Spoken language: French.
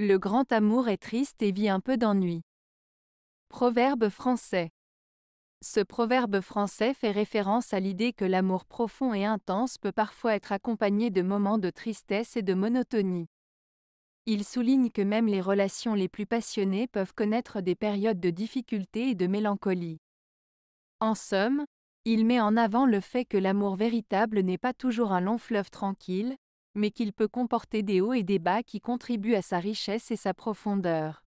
Le grand amour est triste et vit un peu d'ennui. Proverbe français. Ce proverbe français fait référence à l'idée que l'amour profond et intense peut parfois être accompagné de moments de tristesse et de monotonie. Il souligne que même les relations les plus passionnées peuvent connaître des périodes de difficulté et de mélancolie. En somme, il met en avant le fait que l'amour véritable n'est pas toujours un long fleuve tranquille, mais qu'il peut comporter des hauts et des bas qui contribuent à sa richesse et sa profondeur.